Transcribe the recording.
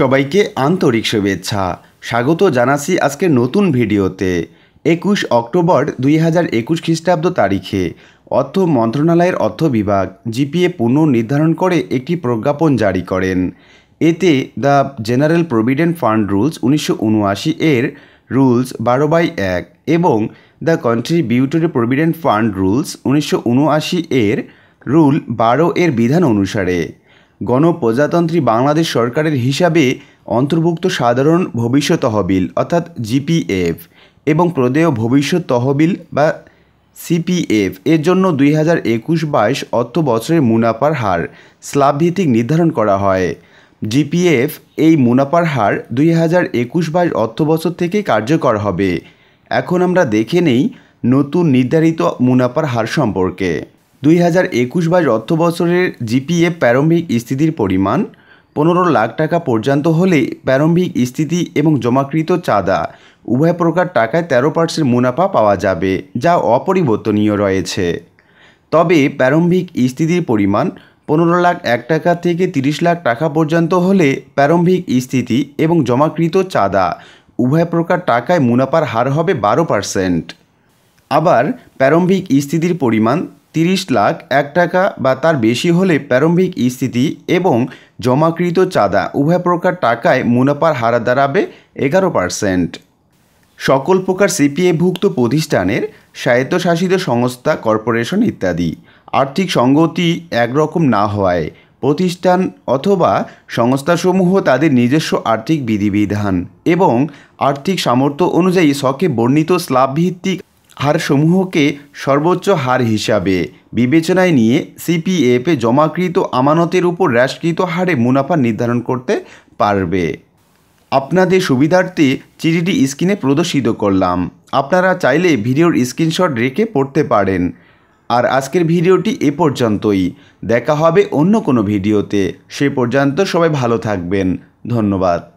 সবাইকে আন্তরিক শুভেচ্ছা স্বাগত জানাসি আজকে নতুন ভিডিওতে একুশ অক্টোবর দুই হাজার একুশ খ্রিস্টাব্দ তারিখে অর্থ মন্ত্রণালয়ের অর্থ বিভাগ জিপিএ পুনর্নির্ধারণ করে একটি প্রজ্ঞাপন জারি করেন এতে the general provident fund rules উনিশশো এর রুলস বারো বাই এক এবং the contributory provident fund rules উনিশশো এর রুল বারো এর বিধান অনুসারে গণপ্রজাতন্ত্রী বাংলাদেশ সরকারের হিসাবে অন্তর্ভুক্ত সাধারণ ভবিষ্যৎ তহবিল অর্থাৎ জিপিএফ এবং প্রদেয় ভবিষ্যৎ তহবিল বা সিপিএফ এর জন্য দুই হাজার একুশ বাইশ অর্থ বছরের মুনাফার হার স্ল্যাবভিত্তিক নির্ধারণ করা হয় জিপিএফ এই মুনাফার হার দুই হাজার একুশ বাইশ অর্থ বছর থেকে কার্যকর হবে এখন আমরা দেখে নেই নতুন নির্ধারিত মুনাফার হার সম্পর্কে দুই হাজার একুশ বাইশ অর্থ বছরের জিপিএ প্রারম্ভিক স্থিতির পরিমাণ পনেরো লাখ টাকা পর্যন্ত হলে প্রারম্ভিক স্থিতি এবং জমাকৃত চাঁদা উভয় প্রকার টাকায় তেরো পার্সেন্ট মুনাফা পাওয়া যাবে যা অপরিবর্তনীয় রয়েছে তবে প্রারম্ভিক স্থিতির পরিমাণ পনেরো লাখ এক টাকা থেকে তিরিশ লাখ টাকা পর্যন্ত হলে প্রারম্ভিক স্থিতি এবং জমাকৃত চাঁদা উভয় প্রকার টাকায় মুনাফার হার হবে বারো পার্সেন্ট আবার প্রারম্ভিক স্থিতির পরিমাণ তিরিশ লাখ এক টাকা বা তার বেশি হলে প্রারম্ভিক স্থিতি এবং জমাকৃত চাঁদা উভয় প্রকার টাকায় মুনাফার হারা দাঁড়াবে এগারো পার্সেন্ট সকল প্রকার সিপিএভুক্ত প্রতিষ্ঠানের স্বায়ত্তশাসিত সংস্থা কর্পোরেশন ইত্যাদি আর্থিক সঙ্গতি একরকম না হওয়ায় প্রতিষ্ঠান অথবা সংস্থাসমূহ তাদের নিজস্ব আর্থিক বিধিবিধান এবং আর্থিক সামর্থ্য অনুযায়ী শখে বর্ণিত স্ল্যাবভিত্তিক হারসমূহকে সর্বোচ্চ হার হিসাবে বিবেচনায় নিয়ে সিপিএফে জমাকৃত আমানতের উপর হ্রাসকৃত হারে মুনাফা নির্ধারণ করতে পারবে আপনাদের সুবিধার্থে চিঠিটি স্ক্রিনে প্রদর্শিত করলাম আপনারা চাইলে ভিডিওর স্ক্রিনশট রেখে পড়তে পারেন আর আজকের ভিডিওটি এ পর্যন্তই দেখা হবে অন্য কোনো ভিডিওতে সে পর্যন্ত সবাই ভালো থাকবেন ধন্যবাদ